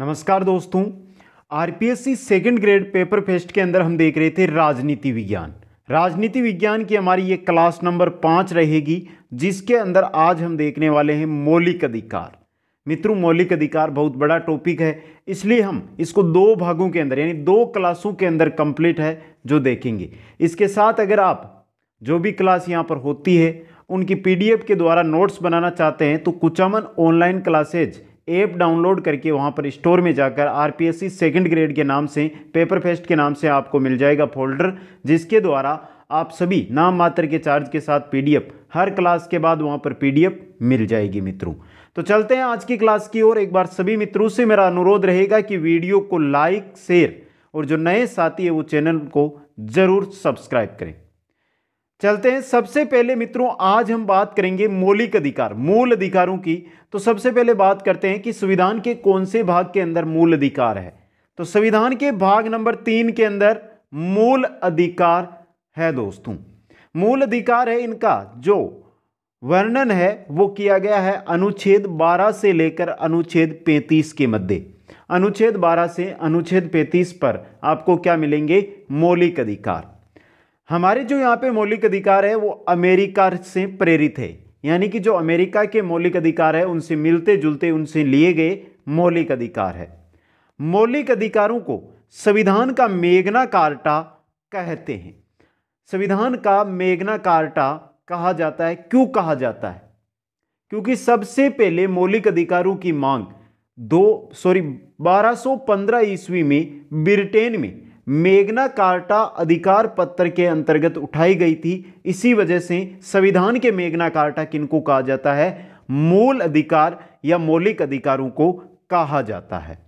नमस्कार दोस्तों RPSC second grade paper फेस्ट के अंदर हम देख रहे थे राजनीति विज्ञान राजनीति विज्ञान की हमारी ये क्लास नंबर पाँच रहेगी जिसके अंदर आज हम देखने वाले हैं मौलिक अधिकार मित्रों मौलिक अधिकार बहुत बड़ा टॉपिक है इसलिए हम इसको दो भागों के अंदर यानी दो क्लासों के अंदर कंप्लीट है जो देखेंगे इसके साथ अगर आप जो भी क्लास यहाँ पर होती है उनकी पीडीएफ के द्वारा नोट्स बनाना चाहते हैं तो Kuchaman online classes app download करके वहाँ पर स्टोर में जाकर R P S C second grade के नाम से पेपर फेस्ट के नाम से आपको मिल जाएगा फोल्डर जिसके द्वारा आप सभी नाम मात्र के चार्ज के साथ पीडीएफ हर क्लास के बाद वहाँ पर पीडीएफ मिल जाएगी मित्रों तो चलते हैं आज की क्लास की ओर एक बार सभी मित्रों से मेरा अनुरोध रहेगा कि वीडियो को लाइक शेयर और जो नए साथी है वो चैनल को ज़रूर सब्सक्राइब करें चलते हैं सबसे पहले मित्रों आज हम बात करेंगे मौलिक अधिकार मूल अधिकारों की तो सबसे पहले बात करते हैं कि संविधान के कौन से भाग के अंदर मूल अधिकार है तो संविधान के भाग नंबर तीन के अंदर मूल अधिकार है दोस्तों मूल अधिकार है इनका जो वर्णन है वो किया गया है अनुच्छेद 12 से लेकर अनुच्छेद 35 के मध्य अनुच्छेद 12 से अनुच्छेद 35 पर आपको क्या मिलेंगे मौलिक अधिकार हमारे जो यहाँ पे मौलिक अधिकार है वो अमेरिका से प्रेरित है यानी कि जो अमेरिका के मौलिक अधिकार है उनसे मिलते जुलते उनसे लिए गए मौलिक अधिकार है मौलिक अधिकारों को संविधान का मेघना कार्टा कहते हैं संविधान का मेघना कार्टा कहा जाता है क्यों कहा जाता है क्योंकि सबसे पहले मौलिक अधिकारों की मांग दो सॉरी 1215 ईस्वी में ब्रिटेन में मेगना कार्टा अधिकार पत्र के अंतर्गत उठाई गई थी इसी वजह से संविधान के मेगना कार्टा किनको कहा जाता है मूल अधिकार या मौलिक अधिकारों को कहा जाता है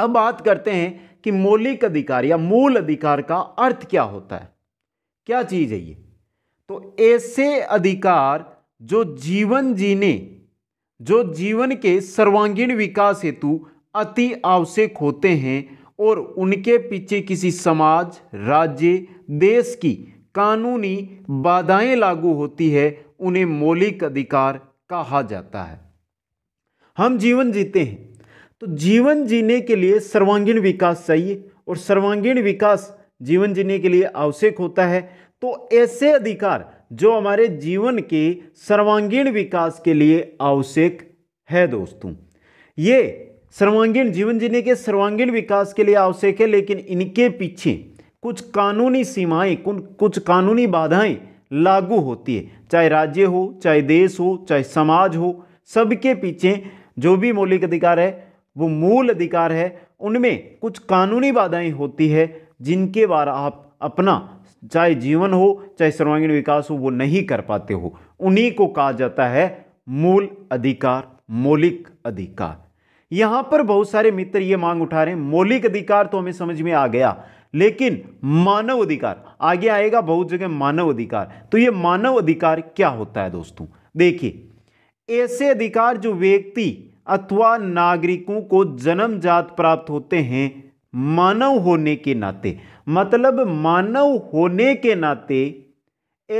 अब बात करते हैं कि मौलिक अधिकार या मूल अधिकार का अर्थ क्या होता है क्या चीज़ है ये तो ऐसे अधिकार जो जीवन जीने जो जीवन के सर्वांगीण विकास हेतु अति आवश्यक होते हैं और उनके पीछे किसी समाज राज्य देश की कानूनी बाधाएं लागू होती है उन्हें मौलिक अधिकार कहा जाता है हम जीवन जीते हैं तो जीवन जीने के लिए सर्वांगीण विकास चाहिए और सर्वांगीण विकास जीवन जीने के लिए आवश्यक होता है तो ऐसे अधिकार जो हमारे जीवन के सर्वांगीण विकास के लिए आवश्यक है दोस्तों ये सर्वांगीण जीवन जीने के सर्वांगीण विकास के लिए आवश्यक है लेकिन इनके पीछे कुछ कानूनी सीमाएं कुछ कानूनी बाधाएं लागू होती है चाहे राज्य हो चाहे देश हो चाहे समाज हो सबके पीछे जो भी मौलिक अधिकार है वो मूल अधिकार है उनमें कुछ कानूनी बाधाएं होती है जिनके द्वारा आप अपना चाहे जीवन हो चाहे सर्वांगीण विकास हो वो नहीं कर पाते हो उन्हीं को कहा जाता है मूल अधिकार मौलिक अधिकार यहां पर बहुत सारे मित्र ये मांग उठा रहे हैं मौलिक अधिकार तो हमें समझ में आ गया लेकिन मानव अधिकार आगे आएगा बहुत जगह मानव अधिकार तो ये मानव अधिकार क्या होता है दोस्तों देखिए ऐसे अधिकार जो व्यक्ति अथवा नागरिकों को जन्मजात प्राप्त होते हैं मानव होने के नाते मतलब मानव होने के नाते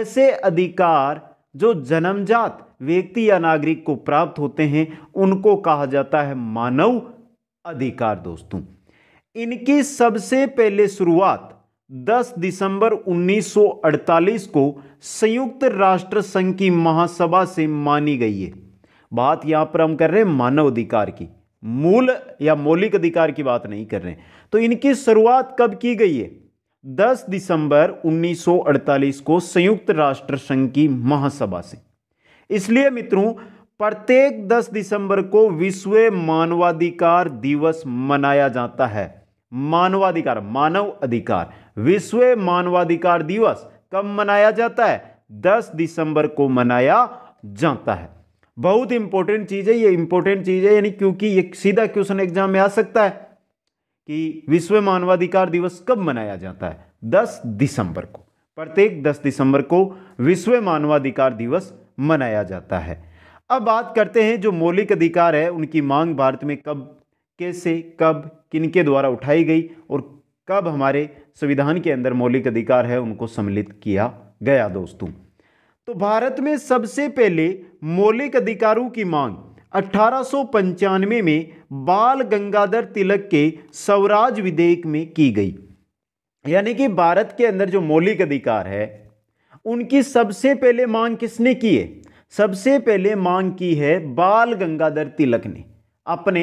ऐसे अधिकार जो जन्मजात व्यक्ति या नागरिक को प्राप्त होते हैं उनको कहा जाता है मानव अधिकार दोस्तों इनकी सबसे पहले शुरुआत 10 दिसंबर 1948 को संयुक्त राष्ट्र संघ की महासभा से मानी गई है बात यहां पर हम कर रहे हैं मानव अधिकार की मूल या मौलिक अधिकार की बात नहीं कर रहे हैं तो इनकी शुरुआत कब की गई है 10 दिसंबर 1948 को संयुक्त राष्ट्र संघ की महासभा से इसलिए मित्रों प्रत्येक 10 दिसंबर को विश्व मानवाधिकार दिवस मनाया जाता है मानवाधिकार मानव अधिकार विश्व मानवाधिकार दिवस कब मनाया जाता है 10 दिसंबर को मनाया जाता है बहुत इंपॉर्टेंट चीज है ये इंपॉर्टेंट चीज है यानी क्योंकि ये सीधा क्वेश्चन एग्जाम में आ सकता है कि विश्व मानवाधिकार दिवस कब मनाया जाता है 10 दिसंबर को प्रत्येक 10 दिसंबर को विश्व मानवाधिकार दिवस मनाया जाता है अब बात करते हैं जो मौलिक अधिकार है उनकी मांग भारत में कब कैसे कब किनके द्वारा उठाई गई और कब हमारे संविधान के अंदर मौलिक अधिकार है उनको सम्मिलित किया गया दोस्तों तो भारत में सबसे पहले मौलिक अधिकारों की मांग अठारह में बाल गंगाधर तिलक के स्वराज विधेयक में की गई यानी कि भारत के अंदर जो मौलिक अधिकार है उनकी सबसे पहले मांग किसने की है सबसे पहले मांग की है बाल गंगाधर तिलक ने अपने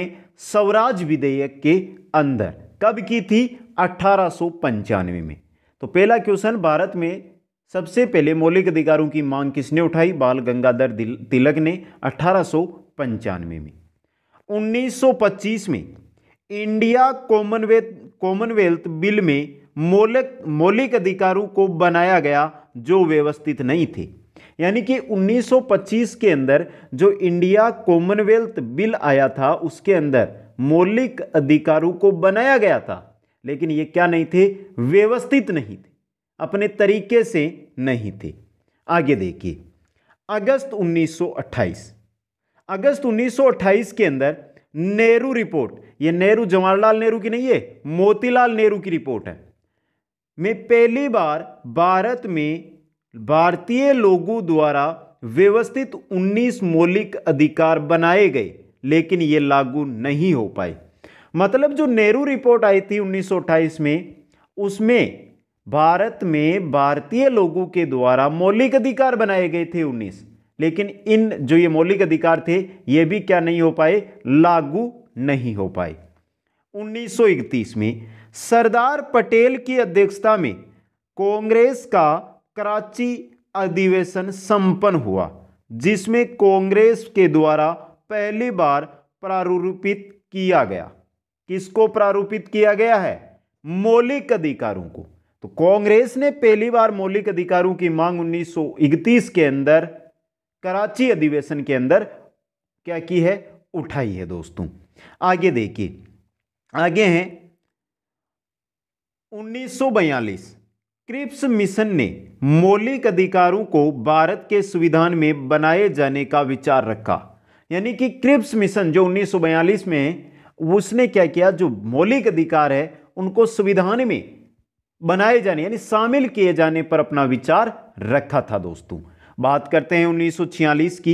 स्वराज विधेयक के अंदर कब की थी अठारह में तो पहला क्वेश्चन भारत में सबसे पहले मौलिक अधिकारों की मांग किसने उठाई बाल गंगाधर तिलक ने अठारह पंचानवे में 1925 में इंडिया कॉमनवेल्थ कॉमनवेल्थ बिल में मौलिक मौलिक अधिकारों को बनाया गया जो व्यवस्थित नहीं थे यानी कि 1925 के अंदर जो इंडिया कॉमनवेल्थ बिल आया था उसके अंदर मौलिक अधिकारों को बनाया गया था लेकिन ये क्या नहीं थे व्यवस्थित नहीं थे अपने तरीके से नहीं थे आगे देखिए अगस्त 1928 अगस्त 1928 के अंदर नेहरू रिपोर्ट ये नेहरू जवाहरलाल नेहरू की नहीं है मोतीलाल नेहरू की रिपोर्ट है में पहली बार भारत में भारतीय लोगों द्वारा व्यवस्थित 19 मौलिक अधिकार बनाए गए लेकिन ये लागू नहीं हो पाए मतलब जो नेहरू रिपोर्ट आई थी 1928 में उसमें भारत में भारतीय लोगों के द्वारा मौलिक अधिकार बनाए गए थे उन्नीस लेकिन इन जो ये मौलिक अधिकार थे ये भी क्या नहीं हो पाए लागू नहीं हो पाए 1931 में सरदार पटेल की अध्यक्षता में कांग्रेस का कराची अधिवेशन संपन्न हुआ जिसमें कांग्रेस के द्वारा पहली बार प्रारूपित किया गया किसको प्रारूपित किया गया है मौलिक अधिकारों को तो कांग्रेस ने पहली बार मौलिक अधिकारों की मांग 1931 के अंदर कराची अधिवेशन के अंदर क्या की है उठाई है दोस्तों आगे देखिए आगे हैं 1942 क्रिप्स मिशन ने मौलिक अधिकारों को भारत के संविधान में बनाए जाने का विचार रखा यानी कि क्रिप्स मिशन जो 1942 में है उसने क्या किया जो मौलिक अधिकार है उनको संविधान में बनाए जाने यानी शामिल किए जाने पर अपना विचार रखा था दोस्तों बात करते हैं उन्नीस की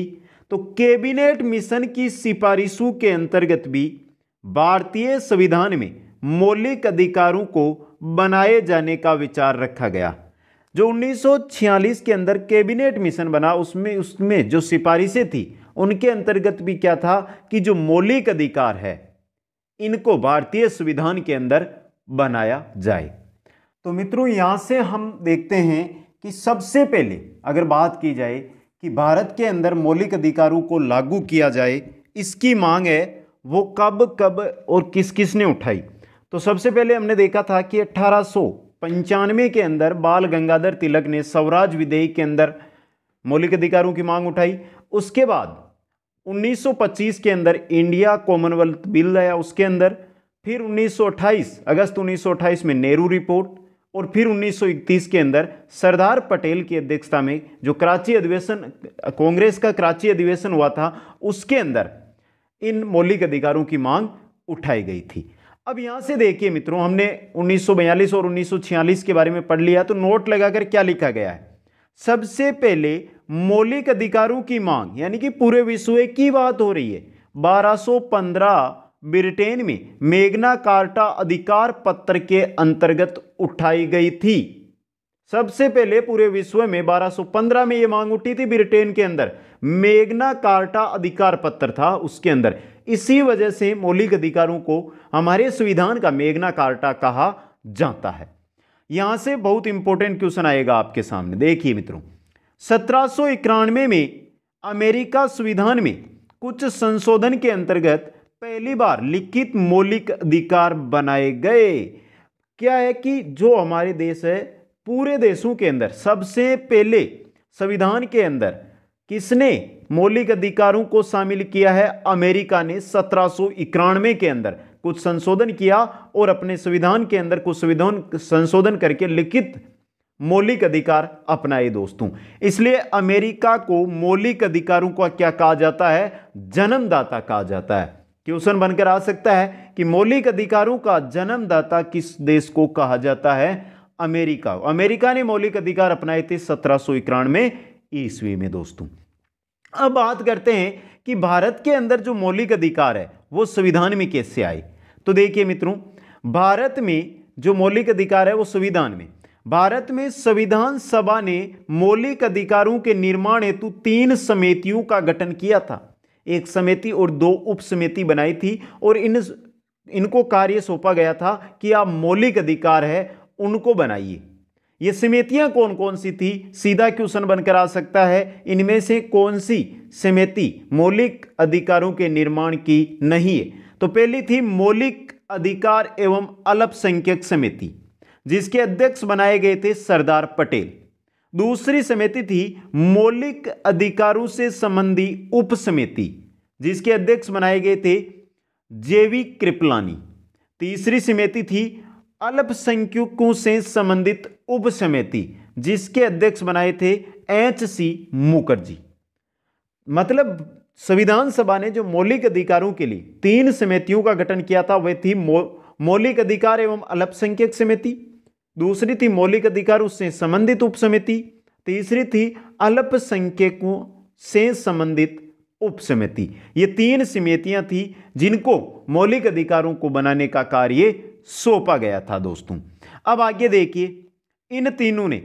तो कैबिनेट मिशन की सिफारिशों के अंतर्गत भी भारतीय संविधान में मौलिक अधिकारों को बनाए जाने का विचार रखा गया जो 1946 के अंदर कैबिनेट मिशन बना उसमें उसमें जो सिफारिशें थी उनके अंतर्गत भी क्या था कि जो मौलिक अधिकार है इनको भारतीय संविधान के अंदर बनाया जाए तो मित्रों यहां से हम देखते हैं कि सबसे पहले अगर बात की जाए कि भारत के अंदर मौलिक अधिकारों को लागू किया जाए इसकी मांग है वो कब कब और किस किस ने उठाई तो सबसे पहले हमने देखा था कि अट्ठारह के अंदर बाल गंगाधर तिलक ने स्वराज विधेयक के अंदर मौलिक अधिकारों की मांग उठाई उसके बाद 1925 के अंदर इंडिया कॉमनवेल्थ बिल आया उसके अंदर फिर 1928 अगस्त 1928 में नेहरू रिपोर्ट और फिर 1931 के अंदर सरदार पटेल की अध्यक्षता में जो कराची अधिवेशन कांग्रेस का कराची अधिवेशन हुआ था उसके अंदर इन मौलिक अधिकारों की मांग उठाई गई थी अब यहाँ से देखिए मित्रों हमने 1942 और 1946 के बारे में पढ़ लिया तो नोट लगाकर क्या लिखा गया है सबसे पहले मौलिक अधिकारों की मांग यानी कि पूरे विश्व की बात हो रही है बारह ब्रिटेन में मेघना कार्टा अधिकार पत्र के अंतर्गत उठाई गई थी सबसे पहले पूरे विश्व में 1215 में यह मांग उठी थी ब्रिटेन के अंदर मेघना कार्टा अधिकार पत्र था उसके अंदर इसी वजह से मौलिक अधिकारों को हमारे संविधान का मेघना कार्टा कहा जाता है यहां से बहुत इंपॉर्टेंट क्वेश्चन आएगा आपके सामने देखिए मित्रों सत्रह में अमेरिका संविधान में कुछ संशोधन के अंतर्गत पहली बार लिखित मौलिक अधिकार बनाए गए क्या है कि जो हमारे देश है पूरे देशों के अंदर सबसे पहले संविधान के अंदर किसने मौलिक अधिकारों को शामिल किया है अमेरिका ने सत्रह के अंदर कुछ संशोधन किया और अपने संविधान के अंदर कुछ संविधान संशोधन करके लिखित मौलिक अधिकार अपनाए दोस्तों इसलिए अमेरिका को मौलिक अधिकारों का क्या कहा जाता है जन्मदाता कहा जाता है क्वेश्चन बनकर आ सकता है कि मौलिक अधिकारों का जन्मदाता किस देश को कहा जाता है अमेरिका अमेरिका ने मौलिक अधिकार अपनाए थे सत्रह सौ इक्यानवे ईस्वी में दोस्तों अब बात करते हैं कि भारत के अंदर जो मौलिक अधिकार है वो संविधान में कैसे आए तो देखिए मित्रों भारत में जो मौलिक अधिकार है वो संविधान में भारत में संविधान सभा ने मौलिक अधिकारों के निर्माण हेतु तीन समितियों का गठन किया था एक समिति और दो उप समिति बनाई थी और इन इनको कार्य सौंपा गया था कि आप मौलिक अधिकार है उनको बनाइए ये समितियां कौन कौन सी थी सीधा क्वेश्चन बनकर आ सकता है इनमें से कौन सी समिति मौलिक अधिकारों के निर्माण की नहीं है तो पहली थी मौलिक अधिकार एवं अल्पसंख्यक समिति जिसके अध्यक्ष बनाए गए थे सरदार पटेल दूसरी समिति थी मौलिक अधिकारों से संबंधी उप समिति जिसके अध्यक्ष बनाए गए थे जेवी कृपलानी तीसरी समिति थी अल्पसंख्यकों से संबंधित उप समिति जिसके अध्यक्ष बनाए थे एच सी मुखर्जी मतलब संविधान सभा ने जो मौलिक अधिकारों के लिए तीन समितियों का गठन किया था वह थी मौलिक अधिकार एवं अल्पसंख्यक समिति दूसरी थी मौलिक अधिकार उससे संबंधित उपसमिति तीसरी थी अल्पसंख्यकों से संबंधित उपसमिति ये तीन समितियां थी जिनको मौलिक अधिकारों को बनाने का कार्य सौंपा गया था दोस्तों अब आगे देखिए इन तीनों ने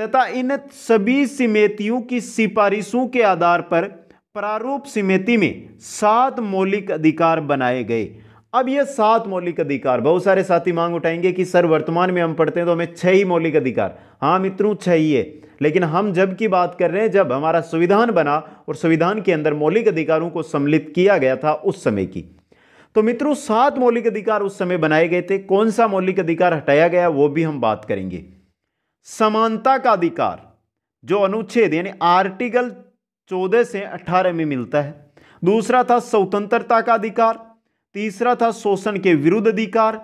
तथा इन सभी समितियों की सिफारिशों के आधार पर प्रारूप समिति में सात मौलिक अधिकार बनाए गए अब ये सात मौलिक अधिकार बहुत सारे साथी मांग उठाएंगे कि सर वर्तमान में हम पढ़ते हैं तो हमें छह ही मौलिक अधिकार हाँ मित्रों छह ही है लेकिन हम जब की बात कर रहे हैं जब हमारा संविधान बना और संविधान के अंदर मौलिक अधिकारों को सम्मिलित किया गया था उस समय की तो मित्रों सात मौलिक अधिकार उस समय बनाए गए थे कौन सा मौलिक अधिकार हटाया गया वो भी हम बात करेंगे समानता का अधिकार जो अनुच्छेद यानी आर्टिकल चौदह से अठारह में मिलता है दूसरा था स्वतंत्रता का अधिकार तीसरा था शोषण के विरुद्ध अधिकार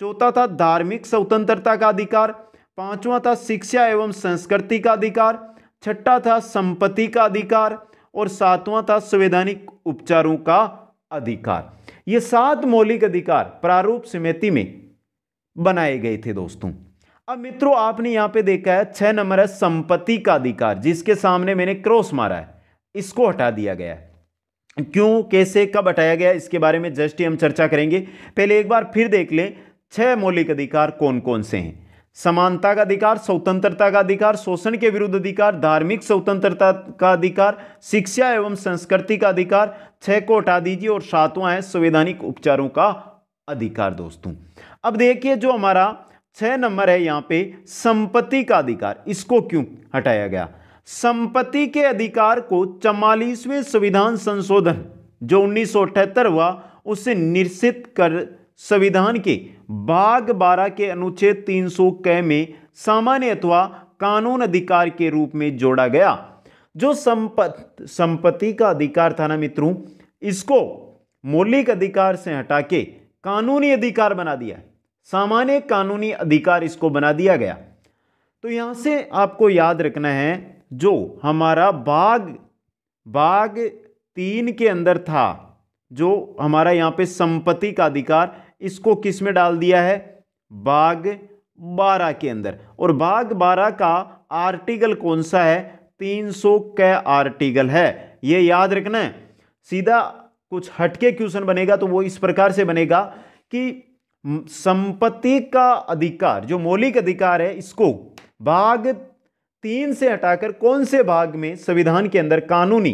चौथा था धार्मिक स्वतंत्रता का अधिकार पांचवा था शिक्षा एवं संस्कृति का अधिकार छठा था संपत्ति का अधिकार और सातवां था संवैधानिक उपचारों का अधिकार ये सात मौलिक अधिकार प्रारूप समिति में बनाए गए थे दोस्तों अब मित्रों आपने यहां पे देखा है छह नंबर है संपत्ति का अधिकार जिसके सामने मैंने क्रॉस मारा है इसको हटा दिया गया है क्यों कैसे कब हटाया गया इसके बारे में जस्ट ही हम चर्चा करेंगे पहले एक बार फिर देख लें छह मौलिक अधिकार कौन कौन से हैं समानता का अधिकार स्वतंत्रता का अधिकार शोषण के विरुद्ध अधिकार धार्मिक स्वतंत्रता का अधिकार शिक्षा एवं संस्कृति का अधिकार छह को हटा दीजिए और सातवां है संवैधानिक उपचारों का अधिकार दोस्तों अब देखिए जो हमारा छह नंबर है यहाँ पे संपत्ति का अधिकार इसको क्यों हटाया गया संपत्ति के अधिकार को चवालीसवें संविधान संशोधन जो उन्नीस हुआ उसे निश्चित कर संविधान के भाग बारह के अनुच्छेद तीन सौ में सामान्य अथवा कानून अधिकार के रूप में जोड़ा गया जो संपत्ति संपत्ति का अधिकार था ना मित्रों इसको मौलिक अधिकार से हटा के कानूनी अधिकार बना दिया सामान्य कानूनी अधिकार इसको बना दिया गया तो यहां से आपको याद रखना है जो हमारा भाग भाग तीन के अंदर था जो हमारा यहाँ पे संपत्ति का अधिकार इसको किस में डाल दिया है भाग बारह के अंदर और भाग बारह का आर्टिकल कौन सा है तीन सौ क आर्टिकल है ये याद रखना है सीधा कुछ हटके क्वेश्चन बनेगा तो वो इस प्रकार से बनेगा कि संपत्ति का अधिकार जो मौलिक अधिकार है इसको भाग तीन से हटाकर कौन से भाग में संविधान के अंदर कानूनी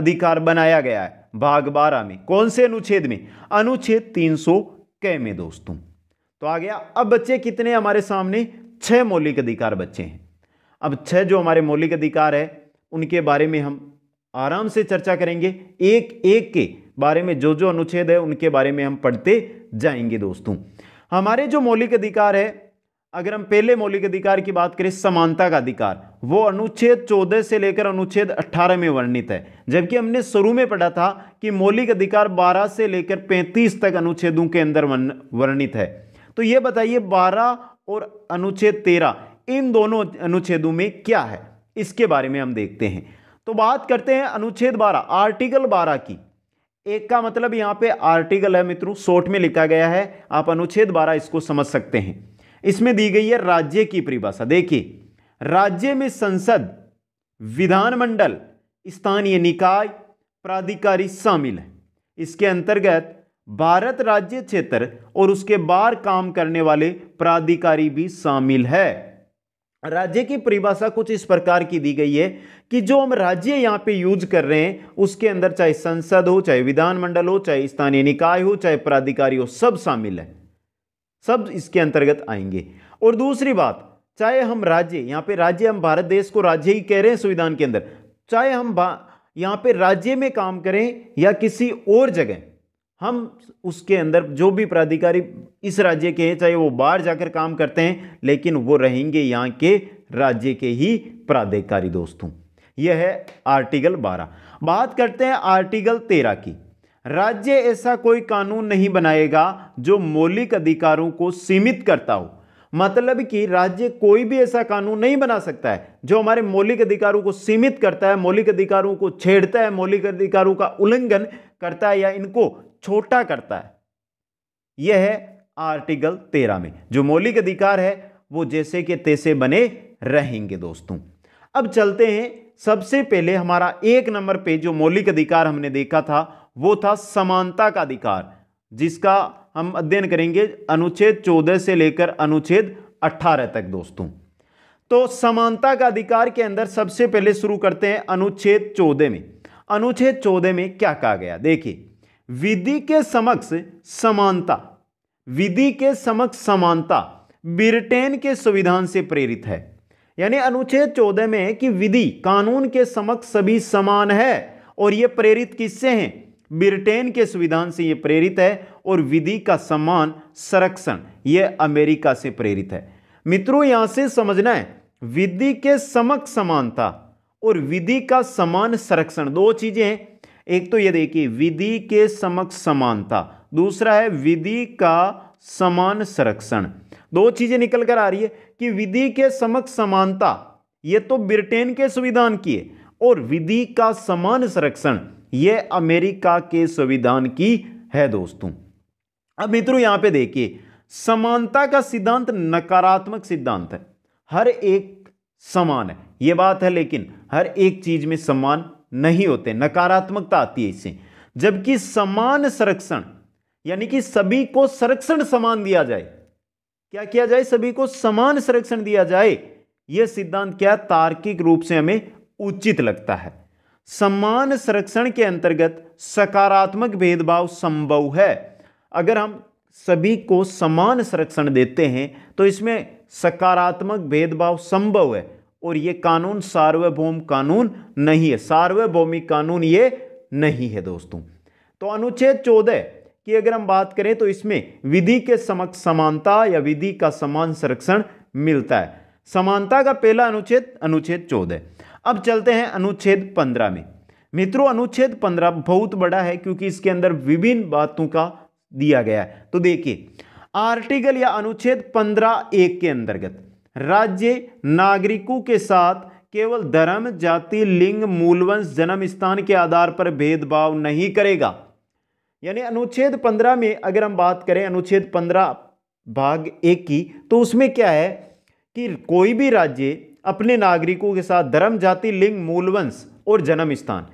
अधिकार बनाया गया है भाग बारह में कौन से अनुच्छेद में अनुच्छेद तीन सौ कै में दोस्तों तो आ गया अब बच्चे कितने हमारे सामने छह मौलिक अधिकार बच्चे हैं अब छह जो हमारे मौलिक अधिकार है उनके बारे में हम आराम से चर्चा करेंगे एक एक के बारे में जो जो अनुच्छेद है उनके बारे में हम पढ़ते जाएंगे दोस्तों हमारे जो मौलिक अधिकार है अगर हम पहले मौलिक अधिकार की बात करें समानता का अधिकार वो अनुच्छेद 14 से लेकर अनुच्छेद 18 में वर्णित है जबकि हमने शुरू में पढ़ा था कि मौलिक अधिकार 12 से लेकर 35 तक अनुच्छेदों के अंदर वर्णित है तो ये बताइए 12 और अनुच्छेद 13 इन दोनों अनुच्छेदों में क्या है इसके बारे में हम देखते हैं तो बात करते हैं अनुच्छेद बारह आर्टिकल बारह की एक का मतलब यहाँ पे आर्टिकल है मित्रों शॉर्ट में लिखा गया है आप अनुच्छेद बारह इसको समझ सकते हैं इसमें दी गई है राज्य की परिभाषा देखिए राज्य में संसद विधानमंडल स्थानीय निकाय प्राधिकारी शामिल है इसके अंतर्गत भारत राज्य क्षेत्र और उसके बाहर काम करने वाले प्राधिकारी भी शामिल है राज्य की परिभाषा कुछ इस प्रकार की दी गई है कि जो हम राज्य यहाँ पे यूज कर रहे हैं उसके अंदर चाहे संसद हो चाहे विधानमंडल हो चाहे स्थानीय निकाय हो चाहे प्राधिकारी हो सब शामिल है सब इसके अंतर्गत आएंगे और दूसरी बात चाहे हम राज्य यहाँ पे राज्य हम भारत देश को राज्य ही कह रहे हैं संविधान के अंदर चाहे हम यहाँ पे राज्य में काम करें या किसी और जगह हम उसके अंदर जो भी प्राधिकारी इस राज्य के हैं चाहे वो बाहर जाकर काम करते हैं लेकिन वो रहेंगे यहाँ के राज्य के ही प्राधिकारी दोस्तों यह है आर्टिकल बारह बात करते हैं आर्टिकल तेरह की राज्य ऐसा कोई कानून नहीं बनाएगा जो मौलिक अधिकारों को सीमित करता हो मतलब कि राज्य कोई भी ऐसा कानून नहीं बना सकता है जो हमारे मौलिक अधिकारों को सीमित करता है मौलिक अधिकारों को छेड़ता है मौलिक अधिकारों का उल्लंघन करता है या इनको छोटा करता है यह है आर्टिकल तेरह में जो मौलिक अधिकार है वो जैसे के तैसे बने रहेंगे दोस्तों अब चलते हैं सबसे पहले हमारा एक नंबर पे जो मौलिक अधिकार हमने देखा था वो था समानता का अधिकार जिसका हम अध्ययन करेंगे अनुच्छेद 14 से लेकर अनुच्छेद 18 तक दोस्तों तो समानता का अधिकार के अंदर सबसे पहले शुरू करते हैं अनुच्छेद चौदह में अनुच्छेद चौदह में क्या कहा गया देखिए विधि के समक्ष समानता विधि के समक्ष समानता ब्रिटेन के संविधान से प्रेरित है यानी अनुच्छेद चौदह में कि विधि कानून के समक्ष सभी समान है और यह प्रेरित किससे हैं ब्रिटेन के संविधान से ये प्रेरित है और विधि का समान संरक्षण यह अमेरिका से प्रेरित है मित्रों यहां से समझना है विधि के समक्ष समानता और विधि का समान संरक्षण दो चीजें हैं एक तो ये देखिए विधि के समक्ष समानता दूसरा है विधि का समान संरक्षण दो चीजें निकल कर आ रही है कि विधि के समक्ष समानता ये तो ब्रिटेन के संविधान की है और विधि का समान संरक्षण ये अमेरिका के संविधान की है दोस्तों अब मित्रों यहां पे देखिए समानता का सिद्धांत नकारात्मक सिद्धांत है हर एक समान है यह बात है लेकिन हर एक चीज में समान नहीं होते नकारात्मकता आती है इससे जबकि समान संरक्षण यानी कि सभी को संरक्षण समान दिया जाए क्या किया जाए सभी को समान संरक्षण दिया जाए यह सिद्धांत क्या तार्किक रूप से हमें उचित लगता है सम्मान संरक्षण के अंतर्गत सकारात्मक भेदभाव संभव है अगर हम सभी को समान संरक्षण देते हैं तो इसमें सकारात्मक भेदभाव संभव है और ये कानून सार्वभौम कानून नहीं है सार्वभौमिक कानून ये नहीं है दोस्तों तो अनुच्छेद चौदह की अगर हम बात करें तो इसमें विधि के समक्ष समानता या विधि का समान संरक्षण मिलता है समानता का पहला अनुच्छेद अनुच्छेद चौदह अब चलते हैं अनुच्छेद पंद्रह में मित्रों अनुच्छेद पंद्रह बहुत बड़ा है क्योंकि इसके अंदर विभिन्न बातों का दिया गया है तो देखिए आर्टिकल या अनुच्छेद पंद्रह एक के अंतर्गत राज्य नागरिकों के साथ केवल धर्म जाति लिंग मूलवंश जन्म स्थान के आधार पर भेदभाव नहीं करेगा यानी अनुच्छेद पंद्रह में अगर हम बात करें अनुच्छेद पंद्रह भाग एक की तो उसमें क्या है कि कोई भी राज्य अपने नागरिकों के साथ धर्म जाति लिंग मूलवंश और जन्म स्थान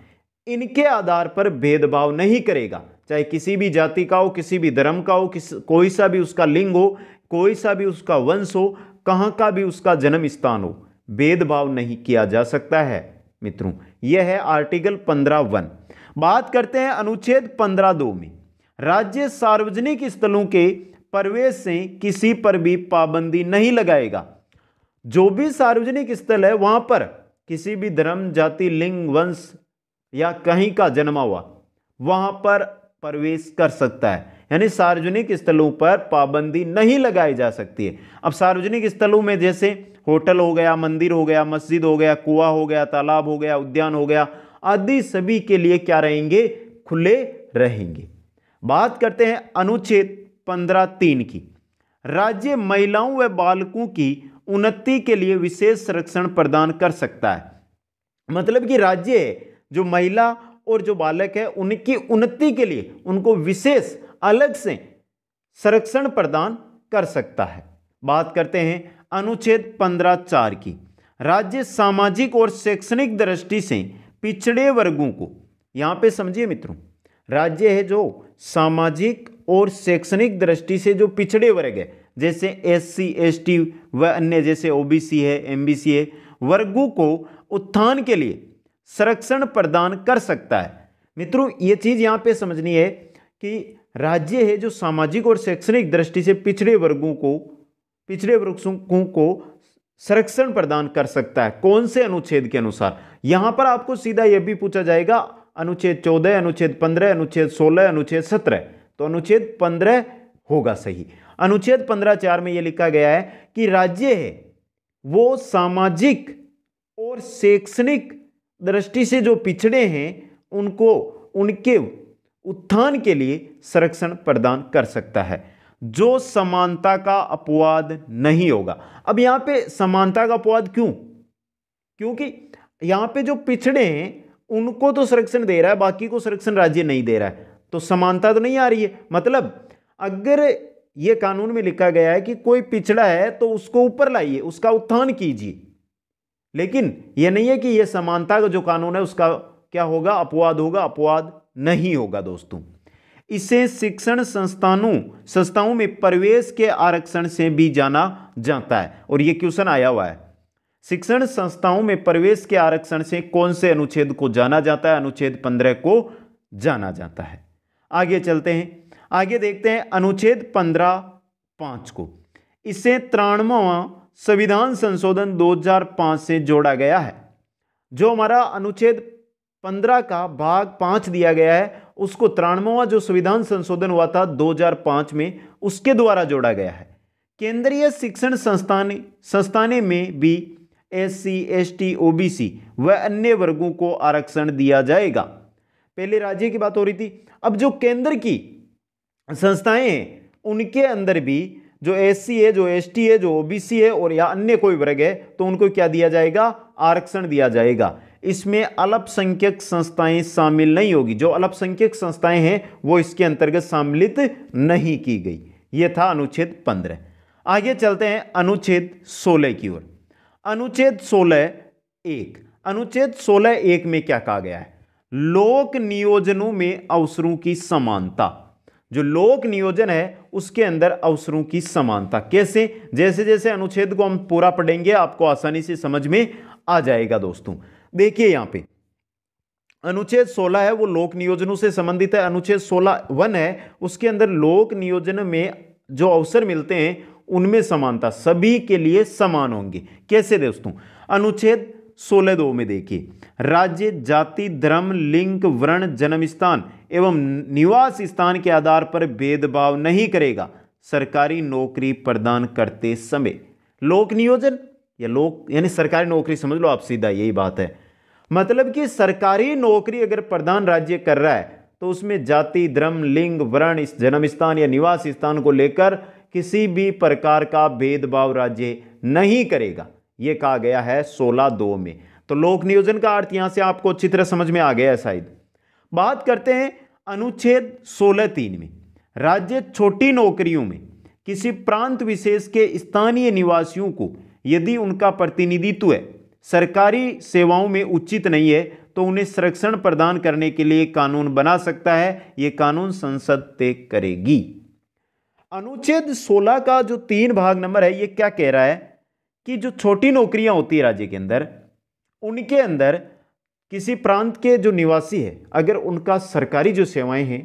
इनके आधार पर भेदभाव नहीं करेगा चाहे किसी भी जाति का हो किसी भी धर्म का हो किस कोई सा भी उसका लिंग हो कोई सा भी उसका वंश हो कहाँ का भी उसका जन्म स्थान हो भेदभाव नहीं किया जा सकता है मित्रों यह है आर्टिकल पंद्रह वन बात करते हैं अनुच्छेद पंद्रह दो में राज्य सार्वजनिक स्थलों के प्रवेश से किसी पर भी पाबंदी नहीं लगाएगा जो भी सार्वजनिक स्थल है वहां पर किसी भी धर्म जाति लिंग वंश या कहीं का जन्मा हुआ वहां पर प्रवेश कर सकता है यानी सार्वजनिक स्थलों पर पाबंदी नहीं लगाई जा सकती है अब सार्वजनिक स्थलों में जैसे होटल हो गया मंदिर हो गया मस्जिद हो गया कुआ हो गया तालाब हो गया उद्यान हो गया आदि सभी के लिए क्या रहेंगे खुले रहेंगे बात करते हैं अनुच्छेद पंद्रह तीन की राज्य महिलाओं व बालकों की उन्नति के लिए विशेष संरक्षण प्रदान कर सकता है मतलब कि राज्य जो महिला और जो बालक है उनकी उन्नति के लिए उनको विशेष अलग से संरक्षण प्रदान कर सकता है बात करते हैं अनुच्छेद पंद्रह चार की राज्य सामाजिक और शैक्षणिक दृष्टि से पिछड़े वर्गों को यहाँ पे समझिए मित्रों राज्य है जो सामाजिक और शैक्षणिक दृष्टि से जो पिछड़े वर्ग है जैसे एस सी एस टी व अन्य जैसे ओ बी सी है एम बी सी है वर्गों को उत्थान के लिए संरक्षण प्रदान कर सकता है मित्रों ये चीज़ यहाँ पे समझनी है कि राज्य है जो सामाजिक और शैक्षणिक दृष्टि से पिछड़े वर्गों को पिछड़े वर्गों को संरक्षण प्रदान कर सकता है कौन से अनुच्छेद के अनुसार यहाँ पर आपको सीधा यह भी पूछा जाएगा अनुच्छेद चौदह अनुच्छेद पंद्रह अनुच्छेद सोलह अनुच्छेद सत्रह तो अनुच्छेद पंद्रह होगा सही अनुच्छेद पंद्रह चार में यह लिखा गया है कि राज्य है वो सामाजिक और शैक्षणिक दृष्टि से जो पिछड़े हैं उनको उनके उत्थान के लिए संरक्षण प्रदान कर सकता है जो समानता का अपवाद नहीं होगा अब यहां पे समानता का अपवाद क्यों क्योंकि यहां पे जो पिछड़े हैं उनको तो संरक्षण दे रहा है बाकी को संरक्षण राज्य नहीं दे रहा है तो समानता तो नहीं आ रही है मतलब अगर ये कानून में लिखा गया है कि कोई पिछड़ा है तो उसको ऊपर लाइए उसका उत्थान कीजिए लेकिन यह नहीं है कि यह समानता का जो कानून है उसका क्या होगा अपवाद होगा अपवाद नहीं होगा दोस्तों इसे शिक्षण संस्थानों संस्थाओं में प्रवेश के आरक्षण से भी जाना जाता है और यह क्वेश्चन आया हुआ है शिक्षण संस्थाओं में प्रवेश के आरक्षण से कौन से अनुच्छेद को जाना जाता है अनुच्छेद पंद्रह को जाना जाता है आगे चलते हैं आगे देखते हैं अनुच्छेद पंद्रह पाँच को इसे त्राणवा संविधान संशोधन 2005 से जोड़ा गया है जो हमारा अनुच्छेद पंद्रह का भाग पाँच दिया गया है उसको तिरानवा जो संविधान संशोधन हुआ था 2005 में उसके द्वारा जोड़ा गया है केंद्रीय शिक्षण संस्थान संस्थाने में भी S C S T O B C व अन्य वर्गों को आरक्षण दिया जाएगा पहले राज्य की बात हो रही थी अब जो केंद्र की संस्थाएं उनके अंदर भी जो एस है जो एस है जो ओ है और या अन्य कोई वर्ग है तो उनको क्या दिया जाएगा आरक्षण दिया जाएगा इसमें अल्पसंख्यक संस्थाएं शामिल नहीं होगी जो अल्पसंख्यक संस्थाएं हैं वो इसके अंतर्गत सम्मिलित नहीं की गई ये था अनुच्छेद पंद्रह आगे चलते हैं अनुच्छेद सोलह की ओर अनुच्छेद सोलह एक अनुच्छेद सोलह एक में क्या कहा गया है लोक नियोजनों में अवसरों की समानता जो लोक नियोजन है उसके अंदर अवसरों की समानता कैसे जैसे जैसे अनुच्छेद को हम पूरा पढ़ेंगे आपको आसानी से समझ में आ जाएगा दोस्तों देखिए यहां पे अनुच्छेद 16 है वो लोक नियोजनों से संबंधित है अनुच्छेद 16 वन है उसके अंदर लोक नियोजन में जो अवसर मिलते हैं उनमें समानता सभी के लिए समान होंगे कैसे दोस्तों अनुच्छेद सोलह दो में देखिए राज्य जाति धर्म लिंग वर्ण जन्म स्थान एवं निवास स्थान के आधार पर भेदभाव नहीं करेगा सरकारी नौकरी प्रदान करते समय लोक नियोजन या लोक यानी सरकारी नौकरी समझ लो आप सीधा यही बात है मतलब कि सरकारी नौकरी अगर प्रधान राज्य कर रहा है तो उसमें जाति धर्म लिंग वर्ण जन्म स्थान या निवास स्थान को लेकर किसी भी प्रकार का भेदभाव राज्य नहीं करेगा यह कहा गया है सोलह दो में तो लोक नियोजन का अर्थ यहां से आपको अच्छी तरह समझ में आ गया है शायद बात करते हैं अनुच्छेद सोलह तीन में राज्य छोटी नौकरियों में किसी प्रांत विशेष के स्थानीय निवासियों को यदि उनका प्रतिनिधित्व है सरकारी सेवाओं में उचित नहीं है तो उन्हें संरक्षण प्रदान करने के लिए कानून बना सकता है ये कानून संसद तय करेगी अनुच्छेद 16 का जो तीन भाग नंबर है ये क्या कह रहा है कि जो छोटी नौकरियां होती है राज्य के अंदर उनके अंदर किसी प्रांत के जो निवासी है अगर उनका सरकारी जो सेवाएं हैं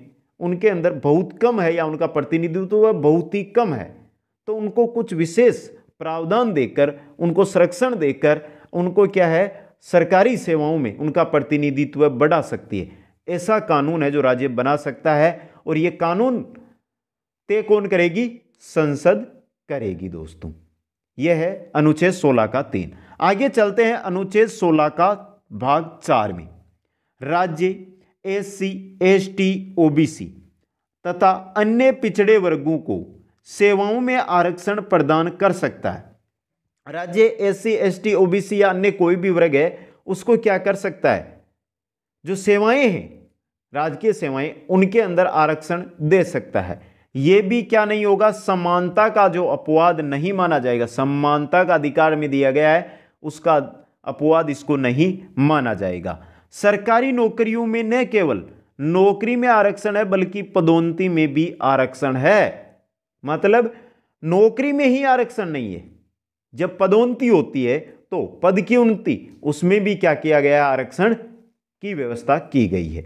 उनके अंदर बहुत कम है या उनका प्रतिनिधित्व बहुत ही कम है तो उनको कुछ विशेष प्रावधान देकर उनको संरक्षण देकर उनको क्या है सरकारी सेवाओं में उनका प्रतिनिधित्व बढ़ा सकती है ऐसा कानून है जो राज्य बना सकता है और ये कानून तय कौन करेगी संसद करेगी दोस्तों यह है अनुच्छेद 16 का तीन आगे चलते हैं अनुच्छेद 16 का भाग चार में राज्य एस सी एस टी तथा अन्य पिछड़े वर्गों को सेवाओं में आरक्षण प्रदान कर सकता है राज्य एस सी एस टी या अन्य कोई भी वर्ग है उसको क्या कर सकता है जो सेवाएं हैं राजकीय सेवाएं उनके अंदर आरक्षण दे सकता है ये भी क्या नहीं होगा समानता का जो अपवाद नहीं माना जाएगा समानता का अधिकार में दिया गया है उसका अपवाद इसको नहीं माना जाएगा सरकारी नौकरियों में न केवल नौकरी में आरक्षण है बल्कि पदोन्नति में भी आरक्षण है मतलब नौकरी में ही आरक्षण नहीं है जब पदोन्नति होती है तो पद की उन्नति उसमें भी क्या किया गया आरक्षण की व्यवस्था की गई है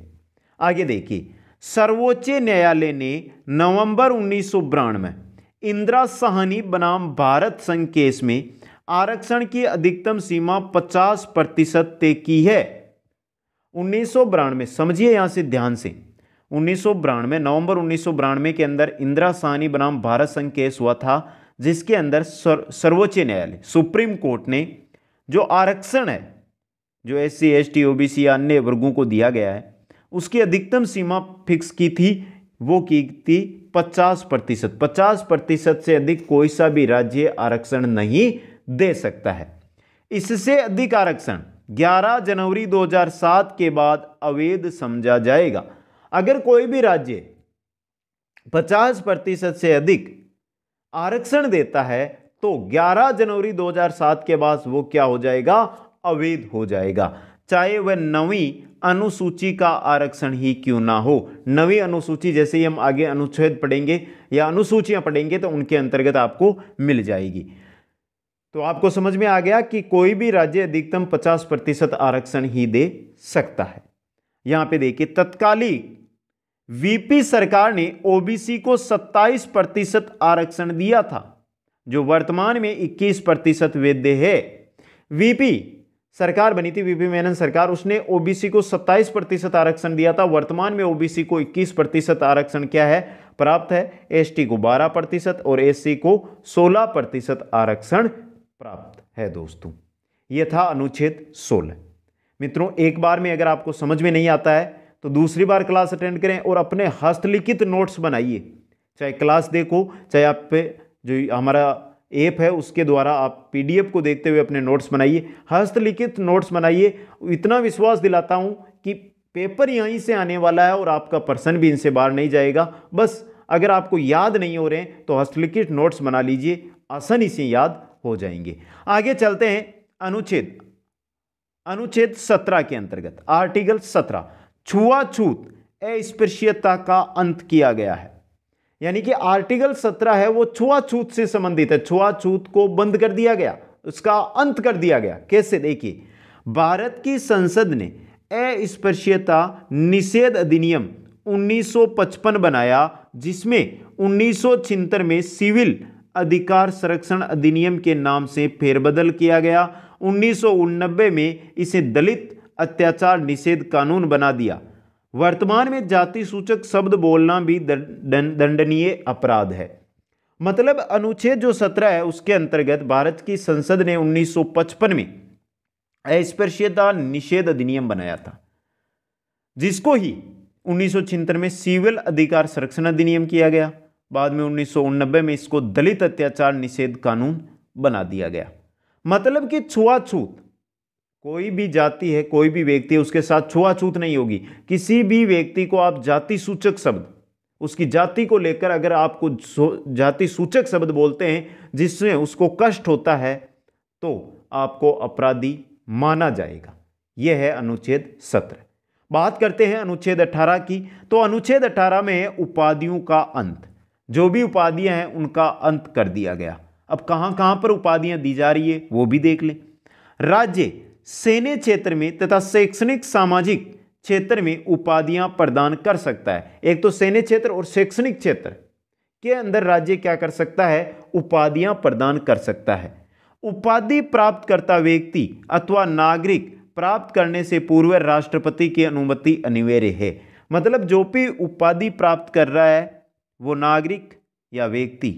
आगे देखिए सर्वोच्च न्यायालय ने नवंबर उन्नीस में इंदिरा साहनी बनाम भारत संघ केस में आरक्षण की अधिकतम सीमा 50 प्रतिशत तय की है उन्नीस सौ बानवे समझिए यहाँ से ध्यान से उन्नीस सौ बानवे नवंबर उन्नीस सौ बानवे के अंदर इंदिरा साहनी बनाम भारत संघ केस हुआ था जिसके अंदर सर्वोच्च न्यायालय सुप्रीम कोर्ट ने जो आरक्षण है जो S C S T O B C अन्य वर्गों को दिया गया है उसकी अधिकतम सीमा फिक्स की थी वो की थी पचास प्रतिशत पचास प्रतिशत से अधिक कोई सा भी राज्य आरक्षण नहीं दे सकता है इससे अधिक आरक्षण 11 जनवरी 2007 के बाद अवैध समझा जाएगा अगर कोई भी राज्य 50 प्रतिशत से अधिक आरक्षण देता है तो 11 जनवरी 2007 के बाद वो क्या हो जाएगा अवैध हो जाएगा चाहे वह नवी अनुसूची का आरक्षण ही क्यों ना हो नवी अनुसूची जैसे ही हम आगे अनुच्छेद पढ़ेंगे या अनुसूचियां पढ़ेंगे तो उनके अंतर्गत आपको मिल जाएगी तो आपको समझ में आ गया कि कोई भी राज्य अधिकतम 50 प्रतिशत आरक्षण ही दे सकता है यहां पे देखिए तत्कालीन वीपी सरकार ने ओबीसी को 27 प्रतिशत आरक्षण दिया था जो वर्तमान में 21 प्रतिशत वेद्य है वीपी सरकार बनी थी वीपी मेनन सरकार उसने ओबीसी को 27 प्रतिशत आरक्षण दिया था वर्तमान में ओबीसी को 21 प्रतिशत आरक्षण क्या है प्राप्त है एसटी को 12 प्रतिशत और एससी को 16 प्रतिशत आरक्षण प्राप्त है दोस्तों यह था अनुच्छेद 16 मित्रों एक बार में अगर आपको समझ में नहीं आता है तो दूसरी बार क्लास अटेंड करें और अपने हस्तलिखित नोट्स बनाइए चाहे क्लास देखो चाहे आप पे जो हमारा ऐप है उसके द्वारा आप पीडीएफ को देखते हुए अपने नोट्स बनाइए हस्तलिखित नोट्स बनाइए इतना विश्वास दिलाता हूँ कि पेपर यहीं से आने वाला है और आपका पर्सन भी इनसे बाहर नहीं जाएगा बस अगर आपको याद नहीं हो रहे हैं तो हस्तलिखित नोट्स बना लीजिए आसानी से याद हो जाएंगे आगे चलते हैं अनुच्छेद अनुच्छेद सत्रह के अंतर्गत आर्टिकल सत्रह छुआछूत अस्पृश्यता का अंत किया गया है यानी कि आर्टिकल सत्रह है वो छुआछूत से संबंधित है छुआछूत को बंद कर दिया गया उसका अंत कर दिया गया कैसे देखिए भारत की संसद ने अस्पृश्यता निषेध अधिनियम 1955 बनाया जिसमें उन्नीस में सिविल अधिकार संरक्षण अधिनियम के नाम से फेरबदल किया गया उन्नीस में इसे दलित अत्याचार निषेध कानून बना दिया वर्तमान में जाति सूचक शब्द बोलना भी दंडनीय अपराध है मतलब अनुच्छेद जो सत्रह है उसके अंतर्गत भारत की संसद ने 1955 में अस्पृश्यता निषेध अधिनियम बनाया था जिसको ही उन्नीस में सिविल अधिकार संरक्षण अधिनियम किया गया बाद में उन्नीस में इसको दलित अत्याचार निषेध कानून बना दिया गया मतलब कि छुआछूत कोई भी जाति है कोई भी व्यक्ति है उसके साथ छुआछूत नहीं होगी किसी भी व्यक्ति को आप जाति सूचक शब्द उसकी जाति को लेकर अगर आपको जाति सूचक शब्द बोलते हैं जिससे उसको कष्ट होता है तो आपको अपराधी माना जाएगा यह है अनुच्छेद सत्र बात करते हैं अनुच्छेद 18 की तो अनुच्छेद 18 में उपाधियों का अंत जो भी उपाधियां हैं उनका अंत कर दिया गया अब कहाँ कहां पर उपाधियां दी जा रही है वो भी देख लें राज्य सेने क्षेत्र में तथा शैक्षणिक सामाजिक क्षेत्र में उपाधियां प्रदान कर सकता है एक तो सैन्य क्षेत्र और शैक्षणिक क्षेत्र के अंदर राज्य क्या कर सकता है उपाधियां प्रदान कर सकता है उपाधि प्राप्त करता व्यक्ति अथवा नागरिक प्राप्त करने से पूर्व राष्ट्रपति की अनुमति अनिवार्य है मतलब जो भी उपाधि प्राप्त कर रहा है वो नागरिक या व्यक्ति